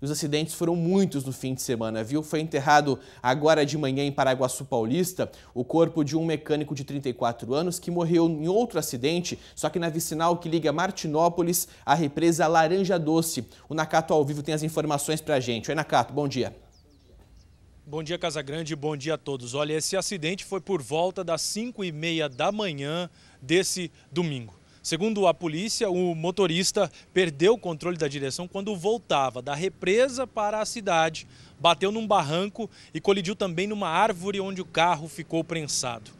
Os acidentes foram muitos no fim de semana, viu? Foi enterrado agora de manhã em Paraguaçu Paulista o corpo de um mecânico de 34 anos que morreu em outro acidente, só que na vicinal que liga Martinópolis à represa Laranja Doce. O Nakato ao vivo tem as informações pra gente. Oi, Nakato, bom dia. Bom dia, Casagrande, bom dia a todos. Olha, esse acidente foi por volta das 5 e meia da manhã desse domingo. Segundo a polícia, o motorista perdeu o controle da direção quando voltava da represa para a cidade, bateu num barranco e colidiu também numa árvore onde o carro ficou prensado.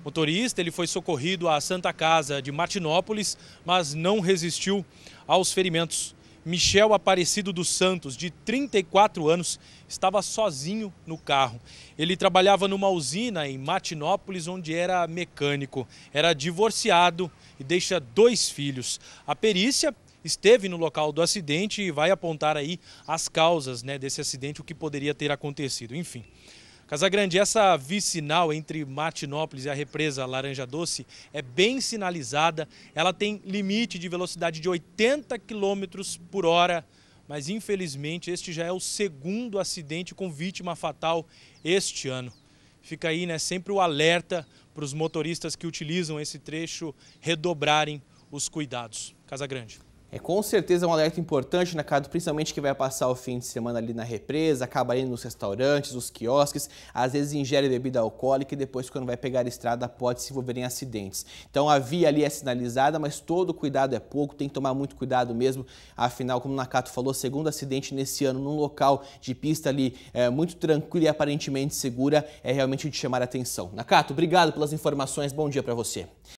O motorista ele foi socorrido à Santa Casa de Martinópolis, mas não resistiu aos ferimentos. Michel Aparecido dos Santos, de 34 anos, estava sozinho no carro. Ele trabalhava numa usina em Matinópolis, onde era mecânico. Era divorciado e deixa dois filhos. A perícia esteve no local do acidente e vai apontar aí as causas né, desse acidente, o que poderia ter acontecido. Enfim, Casagrande, essa vicinal entre Martinópolis e a represa Laranja Doce é bem sinalizada. Ela tem limite de velocidade de 80 km por hora, mas infelizmente este já é o segundo acidente com vítima fatal este ano. Fica aí né, sempre o alerta para os motoristas que utilizam esse trecho redobrarem os cuidados. Casagrande. É com certeza é um alerta importante, Nakado, né, principalmente que vai passar o fim de semana ali na represa, acaba indo nos restaurantes, nos quiosques, às vezes ingere bebida alcoólica e depois quando vai pegar a estrada pode se envolver em acidentes. Então a via ali é sinalizada, mas todo cuidado é pouco, tem que tomar muito cuidado mesmo. Afinal, como o Nakato falou, segundo acidente nesse ano num local de pista ali é, muito tranquila e aparentemente segura, é realmente de chamar a atenção. Nakato, obrigado pelas informações, bom dia para você.